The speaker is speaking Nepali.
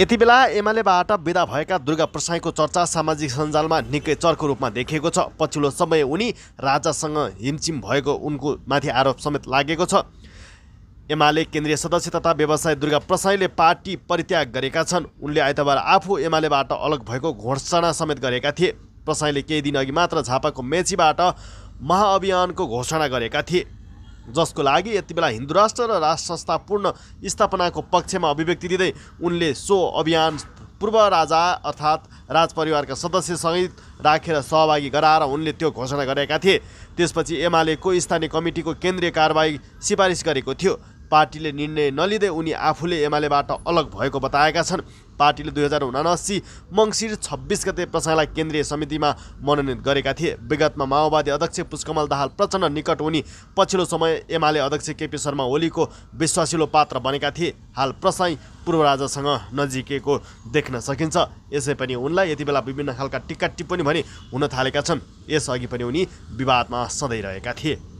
यति बेला एमालेबाट विदा भएका दुर्गा प्रसाईको चर्चा सामाजिक सञ्जालमा निकै चर्को रूपमा देखिएको छ पछिल्लो समय उनी राजासँग हिमचिम भएको उनको माथि आरोप समेत लागेको छ एमाले केन्द्रीय सदस्य तथा व्यवसाय दुर्गा प्रसाईले पार्टी परित्याग गरेका छन् उनले आइतबार आफू एमालेबाट अलग भएको घोषणा समेत गरेका थिए प्रसाईले केही दिनअघि मात्र झापाको मेचीबाट महाअभियानको घोषणा गरेका थिए जसको लागि यति बेला हिन्दू राष्ट्र र राष्ट्र संस्था पूर्ण स्थापनाको पक्षमा अभिव्यक्ति दिँदै उनले सो अभियान पूर्व राजा अर्थात् राजपरिवारका सदस्यसँगै राखेर सहभागी गराएर उनले त्यो घोषणा गरेका थिए त्यसपछि एमालेको स्थानीय कमिटीको केन्द्रीय कारवाही सिफारिस गरेको थियो पार्टीले निर्णय नलिँदै उनी आफूले एमालेबाट अलग भएको बताएका छन् पार्टीले दुई हजार उनासी मङ्सिर छब्बिस गते प्रसाईलाई केन्द्रीय समितिमा मनोनित गरेका थिए विगतमा माओवादी अध्यक्ष पुष्कमल दाहाल प्रचण्ड निकट उनी पछिल्लो समय एमाले अध्यक्ष केपी शर्मा ओलीको विश्वासिलो पात्र बनेका थिए हाल प्रसाई पूर्वराजासँग नजिकेको देख्न सकिन्छ यसै पनि उनलाई यति बेला विभिन्न खालका टिक्का टिप्पणी भने हुन थालेका छन् यसअघि पनि उनी विवादमा सधैँ रहेका थिए